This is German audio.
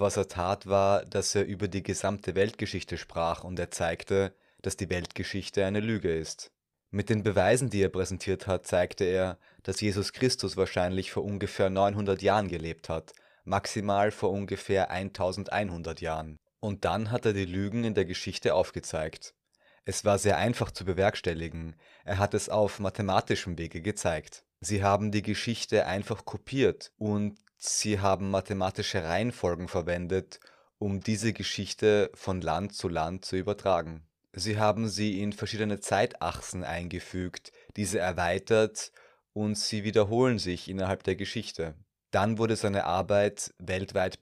Was er tat, war, dass er über die gesamte Weltgeschichte sprach und er zeigte, dass die Weltgeschichte eine Lüge ist. Mit den Beweisen, die er präsentiert hat, zeigte er, dass Jesus Christus wahrscheinlich vor ungefähr 900 Jahren gelebt hat, maximal vor ungefähr 1100 Jahren. Und dann hat er die Lügen in der Geschichte aufgezeigt. Es war sehr einfach zu bewerkstelligen, er hat es auf mathematischem Wege gezeigt. Sie haben die Geschichte einfach kopiert und Sie haben mathematische Reihenfolgen verwendet, um diese Geschichte von Land zu Land zu übertragen. Sie haben sie in verschiedene Zeitachsen eingefügt, diese erweitert und sie wiederholen sich innerhalb der Geschichte. Dann wurde seine Arbeit weltweit